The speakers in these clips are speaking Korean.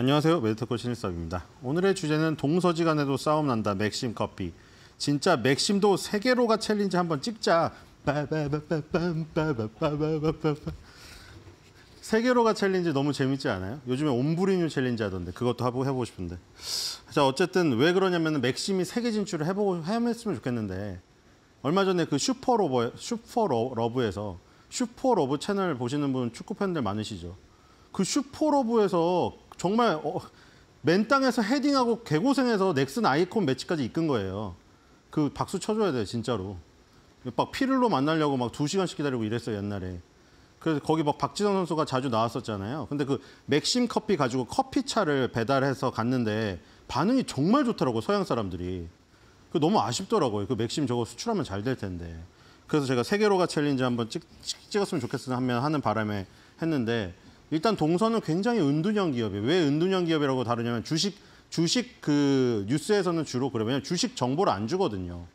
안녕하세요. 메디터콜 신일섭입니다. 오늘의 주제는 동서지간에도 싸움 난다. 맥심 커피. 진짜 맥심도 세계로가 챌린지 한번 찍자. 세계로가 챌린지 너무 재밌지 않아요? 요즘에 옴브리뉴 챌린지 하던데 그것도 하고 해보고 싶은데. 자 어쨌든 왜 그러냐면 맥심이 세계 진출을 해보고 했으면 좋겠는데 얼마 전에 그 슈퍼로버 슈퍼러브에서 슈퍼러브 채널 보시는 분 축구 팬들 많으시죠? 그 슈퍼러브에서 정말 어, 맨 땅에서 헤딩하고 개고생해서 넥슨 아이콘 매치까지 이끈 거예요. 그 박수 쳐줘야 돼 진짜로. 막 피를로 만나려고 막 두시간씩 기다리고 이랬어요, 옛날에. 그래서 거기 막 박지성 선수가 자주 나왔었잖아요. 근데 그 맥심 커피 가지고 커피차를 배달해서 갔는데 반응이 정말 좋더라고요, 서양 사람들이. 그 너무 아쉽더라고요. 그 맥심 저거 수출하면 잘 될 텐데. 그래서 제가 세계로가 챌린지 한번 찍, 찍었으면 좋겠으나 하면 하는 바람에 했는데 일단 동선은 굉장히 은둔형 기업이에요. 왜 은둔형 기업이라고 다루냐면 주식 주식 그 뉴스에서는 주로 그러면 주식 정보를 안 주거든요.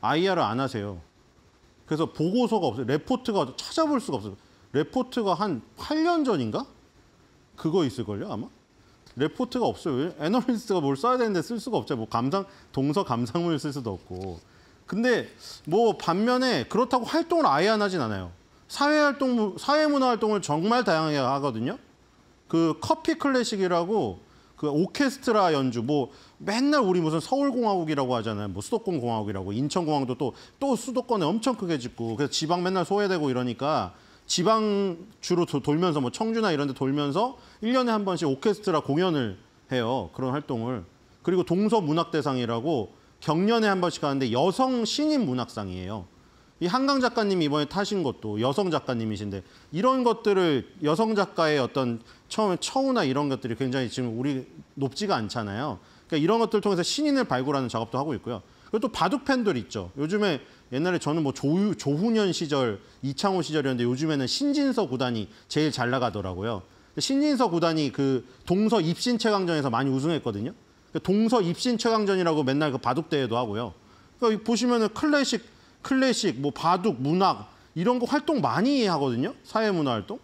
IR을 안 하세요. 그래서 보고서가 없어요. 레포트가 찾아볼 수가 없어요. 레포트가 한 8년 전인가? 그거 있을걸요, 아마? 레포트가 없어요. 애널리스트가 뭘 써야 되는데 쓸 수가 없죠. 뭐 감상, 동서 감상문을 쓸 수도 없고. 근데 뭐 반면에 그렇다고 활동을 아예 안 하진 않아요. 사회활동, 사회문화활동을 정말 다양하게 하거든요. 그 커피 클래식이라고 그 오케스트라 연주 뭐 맨날 우리 무슨 서울공화국이라고 하잖아요. 뭐 수도권공화국이라고 인천공항도 또 또 수도권에 엄청 크게 짓고 그래서 지방 맨날 소외되고 이러니까 지방 주로 도, 돌면서 뭐 청주나 이런 데 돌면서 1년에한 번씩 오케스트라 공연을 해요. 그런 활동을. 그리고 동서문학대상이라고 경년에 한 번씩 가는데 여성 신인 문학상이에요. 이 한강 작가님이 이번에 타신 것도 여성 작가님이신데 이런 것들을 여성 작가의 어떤 처음에 처우나 이런 것들이 굉장히 지금 우리 높지가 않잖아요. 그러니까 이런 것들을 통해서 신인을 발굴하는 작업도 하고 있고요. 그리고 또 바둑 팬들 있죠. 요즘에 옛날에 저는 뭐 조, 조훈현 시절, 이창호 시절이었는데 요즘에는 신진서 구단이 제일 잘 나가더라고요. 신진서 구단이 그 동서 입신 최강전에서 많이 우승했거든요. 그 동서 입신 최강전이라고 맨날 그 바둑 대회도 하고요. 그러니까 보시면은 클래식 클래식, 뭐 바둑, 문학 이런 거 활동 많이 하거든요. 사회문화 활동.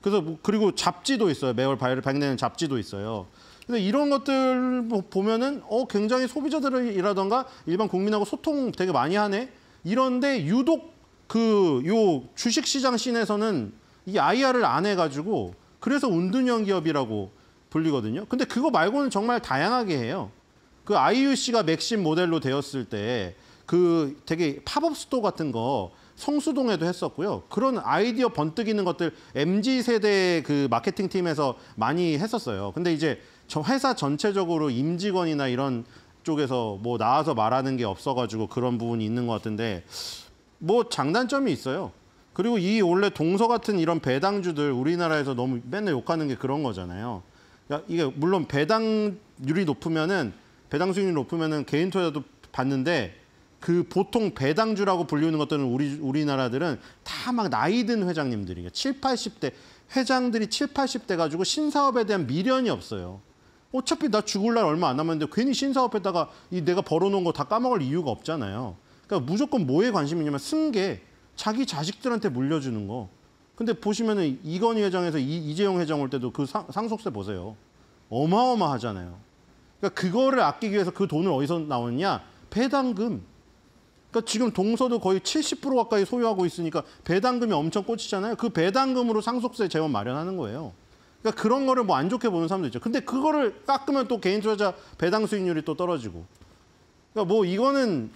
그래서 뭐 그리고 잡지도 있어요. 매월 발행되는 잡지도 있어요. 근데 이런 것들 보면은 어 굉장히 소비자들이라던가 일반 국민하고 소통 되게 많이 하네. 이런데 유독 그 요 주식 시장 씬에서는 이 IR을 안 해가지고 그래서 운둔형 기업이라고 불리거든요. 근데 그거 말고는 정말 다양하게 해요. 그 IUC가 맥심 모델로 되었을 때그 되게 팝업 스토어 같은 거 성수동에도 했었고요. 그런 아이디어 번뜩이는 것들 MZ 세대 그 마케팅 팀에서 많이 했었어요. 근데 이제 저 회사 전체적으로 임직원이나 이런 쪽에서 뭐 나와서 말하는 게 없어가지고 그런 부분이 있는 것 같은데 뭐 장단점이 있어요. 그리고 이 원래 동서 같은 이런 배당주들 우리나라에서 너무 맨날 욕하는 게 그런 거잖아요. 이게 물론 배당률이 높으면은 배당 수익률이 높으면은 개인 투자도 받는데 그 보통 배당주라고 불리는 것들은 우리 우리나라들은 다 막 나이 든 회장님들이에요. 7, 80대 회장들이 7, 80대 가지고 신사업에 대한 미련이 없어요. 어차피 나 죽을 날 얼마 안 남았는데 괜히 신사업에다가 이 내가 벌어놓은 거 다 까먹을 이유가 없잖아요. 그러니까 무조건 뭐에 관심이냐면 승계, 자기 자식들한테 물려주는 거. 근데 보시면은 이건희 회장에서 이, 이재용 회장 올 때도 그 상, 상속세 보세요. 어마어마하잖아요. 그러니까 그거를 아끼기 위해서 그 돈을 어디서 나오느냐? 배당금. 그러니까 지금 동서도 거의 70% 가까이 소유하고 있으니까 배당금이 엄청 꽂히잖아요. 그 배당금으로 상속세 재원 마련하는 거예요. 그러니까 그런 거를 뭐 안 좋게 보는 사람도 있죠. 근데 그거를 깎으면 또 개인 투자자 배당 수익률이 또 떨어지고. 그러니까 뭐 이거는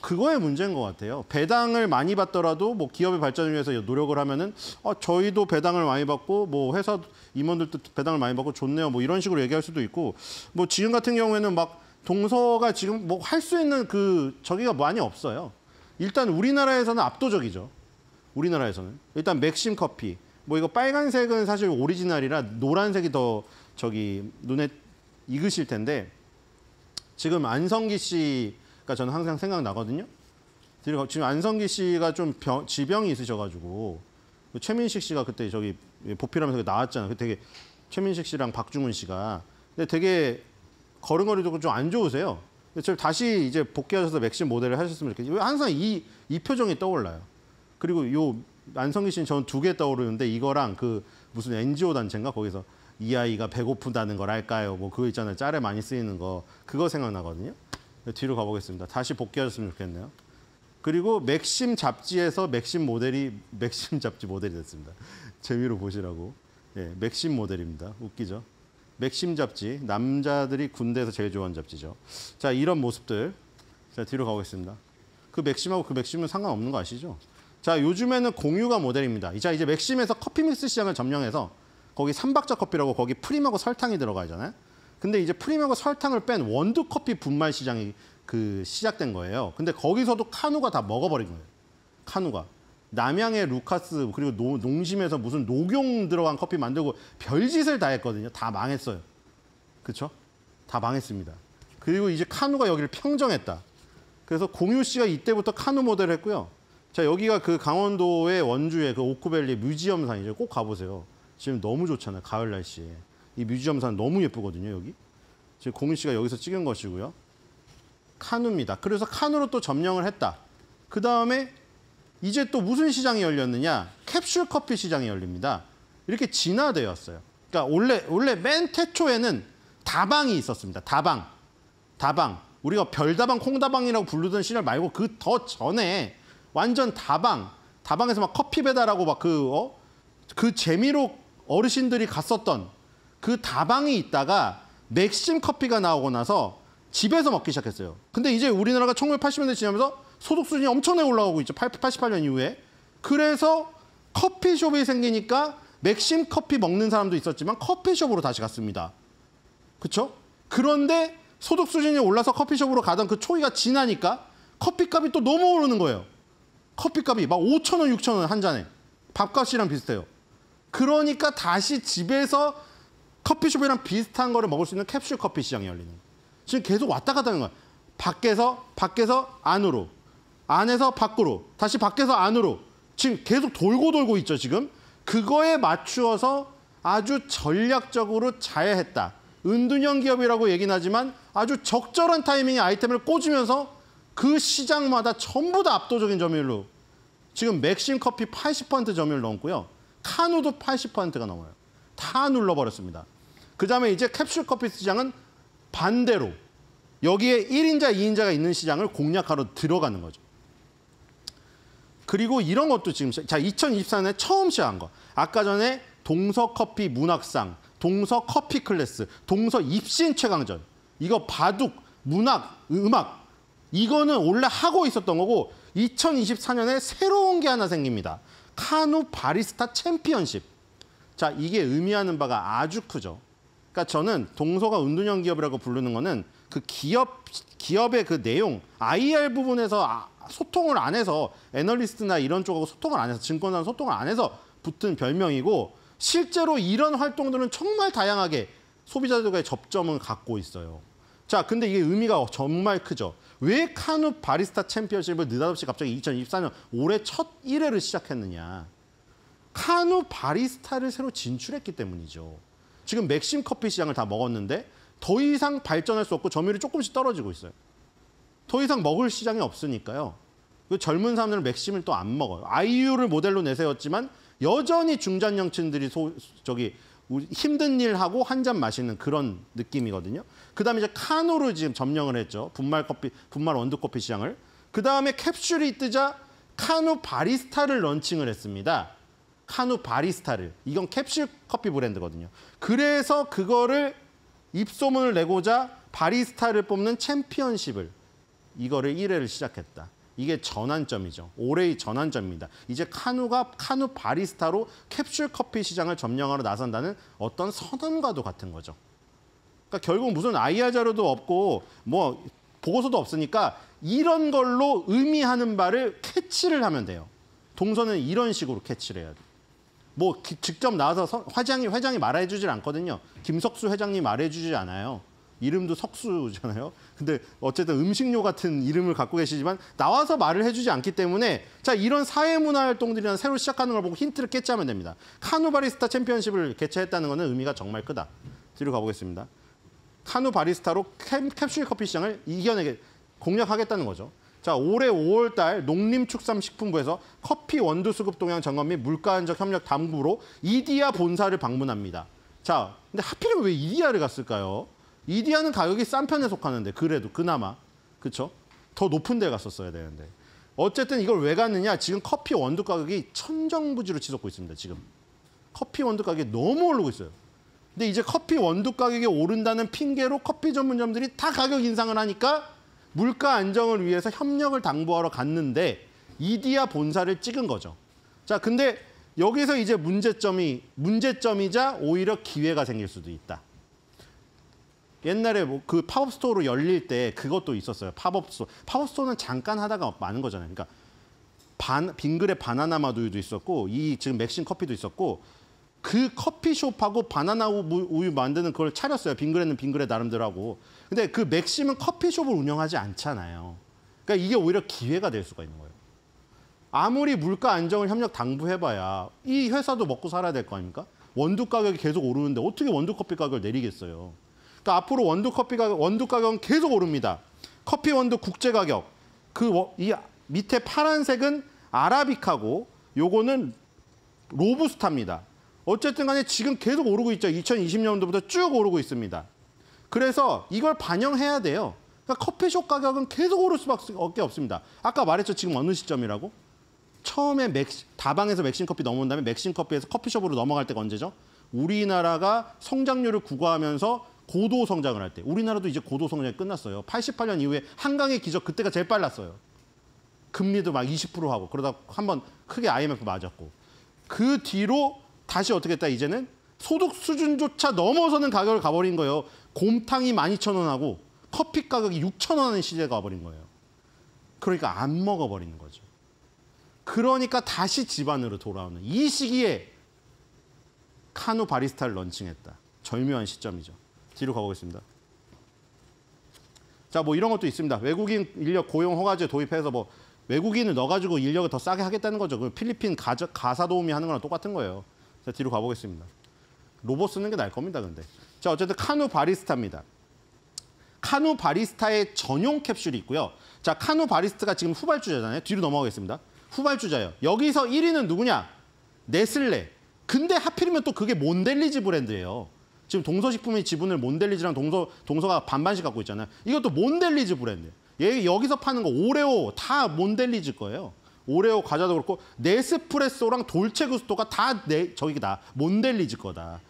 그거의 문제인 것 같아요. 배당을 많이 받더라도 뭐 기업의 발전을 위해서 노력을 하면은 아, 저희도 배당을 많이 받고 뭐 회사 임원들도 배당을 많이 받고 좋네요. 뭐 이런 식으로 얘기할 수도 있고 뭐 지금 같은 경우에는 막 동서가 지금 뭐 할 수 있는 그 저기가 많이 없어요. 일단 우리나라에서는 압도적이죠. 우리나라에서는 일단 맥심 커피 뭐 이거 빨간색은 사실 오리지널이라 노란색이 더 저기 눈에 익으실 텐데 지금 안성기 씨가 저는 항상 생각나거든요. 지금 안성기 씨가 좀 병, 지병이 있으셔가지고 그 최민식 씨가 그때 저기 보필하면서 나왔잖아요. 그 되게 최민식 씨랑 박중훈 씨가 근데 되게 걸음걸이도 좀 안 좋으세요. 지금 다시 이제 복귀하셔서 맥심 모델을 하셨으면 좋겠어요. 항상 이, 이 표정이 떠올라요. 그리고 요 안성기 씨는 전 두 개 떠오르는데 이거랑 그 무슨 NGO 단체인가 거기서 이 아이가 배고프다는 걸 알까요? 뭐 그거 있잖아요. 짤에 많이 쓰이는 거. 그거 생각나거든요. 네, 뒤로 가보겠습니다. 다시 복귀하셨으면 좋겠네요. 그리고 맥심 잡지에서 맥심 모델이 맥심 잡지 모델이 됐습니다. 재미로 보시라고. 예, 맥심 모델입니다. 웃기죠? 맥심 잡지, 남자들이 군대에서 제일 좋아하는 잡지죠. 자, 이런 모습들. 자, 뒤로 가보겠습니다. 그 맥심하고 그 맥심은 상관없는 거 아시죠? 자, 요즘에는 공유가 모델입니다. 자, 이제 맥심에서 커피 믹스 시장을 점령해서 거기 삼박자 커피라고 거기 프림하고 설탕이 들어가잖아요. 근데 이제 프림하고 설탕을 뺀 원두 커피 분말 시장이 그 시작된 거예요. 근데 거기서도 카누가 다 먹어버린 거예요. 카누가. 남양의 루카스 그리고 노, 농심에서 무슨 녹용 들어간 커피 만들고 별짓을 다 했거든요. 다 망했어요. 그렇죠? 다 망했습니다. 그리고 이제 카누가 여기를 평정했다. 그래서 공유 씨가 이때부터 카누 모델을 했고요. 자 여기가 그 강원도의 원주의 그 오크밸리 뮤지엄산이죠. 꼭 가보세요. 지금 너무 좋잖아요. 가을 날씨에. 이 뮤지엄산 너무 예쁘거든요. 여기. 지금 공유 씨가 여기서 찍은 것이고요. 카누입니다. 그래서 카누로 또 점령을 했다. 그 다음에 이제 또 무슨 시장이 열렸느냐? 캡슐 커피 시장이 열립니다. 이렇게 진화되었어요. 그러니까 원래 원래 맨 태초에는 다방이 있었습니다. 다방, 다방. 우리가 별다방, 콩다방이라고 부르던 시절 말고 그 더 전에 완전 다방, 다방에서 막 커피 배달하고 막 그 어? 그 재미로 어르신들이 갔었던 그 다방이 있다가 맥심 커피가 나오고 나서 집에서 먹기 시작했어요. 근데 이제 우리나라가 1980년대 지나면서 소득 수준이 엄청나게 올라오고 있죠. 88년 이후에. 그래서 커피숍이 생기니까 맥심 커피 먹는 사람도 있었지만 커피숍으로 다시 갔습니다. 그렇죠? 그런데 소득 수준이 올라서 커피숍으로 가던 그초이가 지나니까 커피값이 또 너무 오르는 거예요. 커피값이 막 5천 원, 6천 원한 잔에. 밥값이랑 비슷해요. 그러니까 다시 집에서 커피숍이랑 비슷한 거를 먹을 수 있는 캡슐 커피 시장이 열리는. 거예요. 지금 계속 왔다 갔다 하는 거야. 밖에서 밖에서 안으로. 안에서 밖으로, 다시 밖에서 안으로 지금 계속 돌고 돌고 있죠, 지금. 그거에 맞추어서 아주 전략적으로 잘 했다. 은둔형 기업이라고 얘기는 하지만 아주 적절한 타이밍에 아이템을 꽂으면서 그 시장마다 전부 다 압도적인 점유율로 지금 맥심 커피 80% 점유율 넘고요. 카누도 80%가 넘어요. 다 눌러버렸습니다. 그 다음에 이제 캡슐 커피 시장은 반대로 여기에 1인자, 2인자가 있는 시장을 공략하러 들어가는 거죠. 그리고 이런 것도 지금 자 2024년에 처음 시작한 거. 아까 전에 동서 커피 문학상, 동서 커피 클래스, 동서 입신 최강전. 이거 바둑, 문학, 음악 이거는 원래 하고 있었던 거고 2024년에 새로운 게 하나 생깁니다. 카누 바리스타 챔피언십. 자 이게 의미하는 바가 아주 크죠. 그러니까 저는 동서가 운동형 기업이라고 부르는 거는 그 기업 기업의 그 내용 IR 부분에서 아, 소통을 안 해서 애널리스트나 이런 쪽하고 소통을 안 해서 증권사 소통을 안 해서 붙은 별명이고 실제로 이런 활동들은 정말 다양하게 소비자들과의 접점을 갖고 있어요. 자, 근데 이게 의미가 정말 크죠. 왜 카누 바리스타 챔피언십을 느닷없이 갑자기 2024년 올해 첫 1회를 시작했느냐. 카누 바리스타를 새로 진출했기 때문이죠. 지금 맥심 커피 시장을 다 먹었는데 더 이상 발전할 수 없고 점유율이 조금씩 떨어지고 있어요. 더 이상 먹을 시장이 없으니까요. 그 젊은 사람들은 맥심을 또 안 먹어요. 아이유를 모델로 내세웠지만 여전히 중장년층들이 소, 저기 힘든 일하고 한 잔 마시는 그런 느낌이거든요. 그다음에 이제 카노를 지금 점령을 했죠. 분말 커피, 분말 원두 커피 시장을. 그다음에 캡슐이 뜨자 카누 바리스타를 런칭을 했습니다. 카누 바리스타를. 이건 캡슐 커피 브랜드거든요. 그래서 그거를 입소문을 내고자 바리스타를 뽑는 챔피언십을 이거를 1회를 시작했다. 이게 전환점이죠. 올해의 전환점입니다. 이제 카누가 카누 바리스타로 캡슐 커피 시장을 점령하러 나선다는 어떤 선언과도 같은 거죠. 그러니까 결국 무슨 IR 자료도 없고 뭐 보고서도 없으니까 이런 걸로 의미하는 바를 캐치를 하면 돼요. 동선은 이런 식으로 캐치를 해야 돼요. 뭐 직접 나와서 서, 회장이 회장이 말해주질 않거든요. 김석수 회장님 말해주지 않아요. 이름도 석수잖아요. 근데 어쨌든 음식료 같은 이름을 갖고 계시지만 나와서 말을 해주지 않기 때문에 자 이런 사회문화 활동들이나 새로 시작하는 걸 보고 힌트를 캐치하면 됩니다. 카누 바리스타 챔피언십을 개최했다는 것은 의미가 정말 크다. 뒤로 가보겠습니다. 카누 바리스타로 캡, 캡슐 커피 시장을 이겨내게 공략하겠다는 거죠. 자, 올해 5월 달 농림축산식품부에서 커피 원두 수급 동향 점검 및 물가 안정 협력 담구로 이디야 본사를 방문합니다. 자, 근데 하필이면 왜 이디야를 갔을까요? 이디야는 가격이 싼 편에 속하는데 그래도 그나마 그렇죠? 더 높은 데 갔었어야 되는데. 어쨌든 이걸 왜 갔느냐? 지금 커피 원두 가격이 천정부지로 치솟고 있습니다. 지금 커피 원두 가격이 너무 오르고 있어요. 근데 이제 커피 원두 가격이 오른다는 핑계로 커피 전문점들이 다 가격 인상을 하니까 물가 안정을 위해서 협력을 당부하러 갔는데 이디야 본사를 찍은 거죠. 자, 근데 여기서 이제 문제점이 문제점이자 오히려 기회가 생길 수도 있다. 옛날에 뭐그 팝업 스토어로 열릴 때 그것도 있었어요. 팝업 스토어. 팝업 스토어는 잠깐 하다가 많은 거잖아요. 그러니까 반, 빙그레 바나나 마두유도 있었고 이 지금 맥심 커피도 있었고 그 커피숍하고 바나나 뭐, 우유 만드는 그걸 차렸어요. 빙그레는 빙그레 나름대로 하고. 근데 그 맥심은 커피숍을 운영하지 않잖아요. 그러니까 이게 오히려 기회가 될 수가 있는 거예요. 아무리 물가 안정을 협력 당부해봐야 이 회사도 먹고 살아야 될 거 아닙니까? 원두 가격이 계속 오르는데 어떻게 원두 커피 가격을 내리겠어요? 그러니까 앞으로 원두 커피 가격, 원두 가격은 계속 오릅니다. 커피 원두 국제 가격. 그 이 밑에 파란색은 아라비카고 요거는 로부스타입니다. 어쨌든 간에 지금 계속 오르고 있죠. 2020년도부터 쭉 오르고 있습니다. 그래서 이걸 반영해야 돼요. 그러니까 커피숍 가격은 계속 오를 수밖에 없습니다. 아까 말했죠. 지금 어느 시점이라고? 처음에 맥, 다방에서 맥심 커피 넘어온 다음에 맥심 커피에서 커피숍으로 넘어갈 때가 언제죠? 우리나라가 성장률을 구가하면서 고도 성장을 할 때. 우리나라도 이제 고도 성장이 끝났어요. 88년 이후에 한강의 기적 그때가 제일 빨랐어요. 금리도 막 20% 하고 그러다 한번 크게 IMF 맞았고. 그 뒤로 다시 어떻게 했다 이제는 소득 수준조차 넘어서는 가격을 가버린 거예요. 곰탕이 12,000원하고 커피 가격이 6,000원인 시대가 와버린 거예요. 그러니까 안 먹어버리는 거죠. 그러니까 다시 집안으로 돌아오는 이 시기에 카누 바리스타를 런칭했다. 절묘한 시점이죠. 뒤로 가보겠습니다. 자, 뭐 이런 것도 있습니다. 외국인 인력 고용 허가제 도입해서 뭐 외국인을 넣어가지고 인력을 더 싸게 하겠다는 거죠. 그 필리핀 가사 도우미 하는 거랑 똑같은 거예요. 자, 뒤로 가보겠습니다. 로봇 쓰는 게 나을 겁니다, 근데. 자, 어쨌든 카누 바리스타입니다. 카누 바리스타의 전용 캡슐이 있고요. 자, 카누 바리스트가 지금 후발주자잖아요. 뒤로 넘어가겠습니다. 후발주자예요. 여기서 1위는 누구냐? 네슬레. 근데 하필이면 또 그게 몬델리즈 브랜드예요. 지금 동서식품의 지분을 몬델리즈랑 동서, 동서가 반반씩 갖고 있잖아요. 이것도 몬델리즈 브랜드. 얘 여기서 파는 거 오레오 다 몬델리즈 거예요. 오레오 과자도 그렇고 네스프레소랑 돌체구스토가 다 내, 네, 저기다 몬델리즈 거다.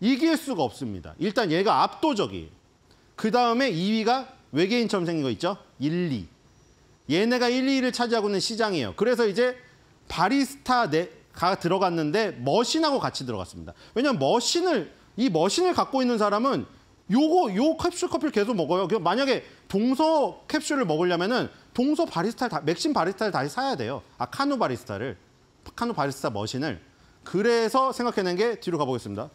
이길 수가 없습니다. 일단 얘가 압도적이에요. 그다음에 2위가 외계인처럼 생긴 거 있죠? 1, 2. 얘네가 1, 2를 차지하고 있는 시장이에요. 그래서 이제 바리스타가 네, 들어갔는데 머신하고 같이 들어갔습니다. 왜냐면 머신을 이 머신을 갖고 있는 사람은 요거 요 캡슐 커피를 계속 먹어요. 만약에 동서 캡슐을 먹으려면은 동서 바리스타를 다, 맥심 바리스타를 다시 사야 돼요. 아, 카누 바리스타를. 카누 바리스타 머신을. 그래서 생각해낸 게 뒤로 가보겠습니다.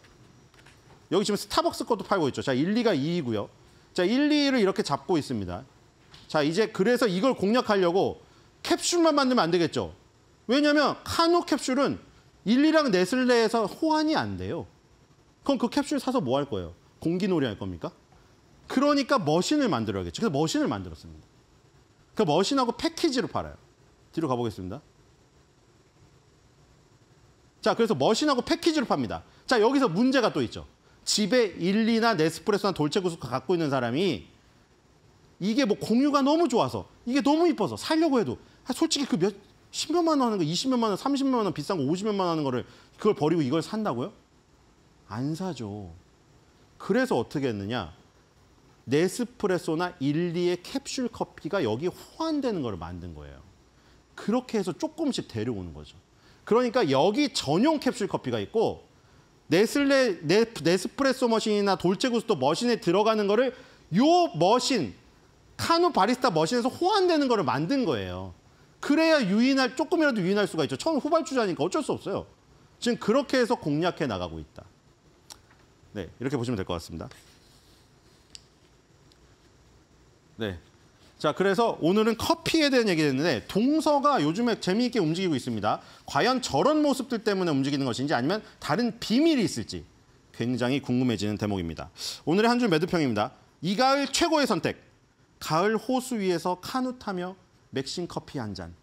여기 지금 스타벅스 것도 팔고 있죠. 자, 1, 2가 2이고요. 자, 1, 2를 이렇게 잡고 있습니다. 자, 이제 그래서 이걸 공략하려고 캡슐만 만들면 안 되겠죠. 왜냐면 카누 캡슐은 1, 2랑 네슬레에서 호환이 안 돼요. 그럼 그 캡슐 사서 뭐 할 거예요? 공기놀이 할 겁니까? 그러니까 머신을 만들어야겠죠. 그래서 머신을 만들었습니다. 그 머신하고 패키지로 팔아요. 뒤로 가보겠습니다. 자, 그래서 머신하고 패키지로 팝니다. 자, 여기서 문제가 또 있죠. 집에 일리나 네스프레소나 돌체구스가 갖고 있는 사람이 이게 뭐 공유가 너무 좋아서 이게 너무 이뻐서 살려고 해도 아, 솔직히 그 몇 십몇만 원 하는 거, 2 0몇만 원, 3 0몇만원 비싼 거, 5 0몇만원 하는 거를 그걸 버리고 이걸 산다고요? 안 사죠. 그래서 어떻게 했느냐? 네스프레소나 일리의 캡슐 커피가 여기 호환되는 걸 만든 거예요. 그렇게 해서 조금씩 데려오는 거죠. 그러니까 여기 전용 캡슐 커피가 있고 네슬레 네, 네스프레소 머신이나 돌체구스토 머신에 들어가는 거를 요 머신 카누 바리스타 머신에서 호환되는 거를 만든 거예요. 그래야 유인할 조금이라도 유인할 수가 있죠. 처음 후발주자니까 어쩔 수 없어요. 지금 그렇게 해서 공략해 나가고 있다. 네, 이렇게 보시면 될 것 같습니다. 네. 자, 그래서 오늘은 커피에 대한 얘기를 했는데 동서가 요즘에 재미있게 움직이고 있습니다. 과연 저런 모습들 때문에 움직이는 것인지 아니면 다른 비밀이 있을지 굉장히 궁금해지는 대목입니다. 오늘의 한 줄 매듭평입니다. 이 가을 최고의 선택. 가을 호수 위에서 카누 타며 맥심 커피 한 잔.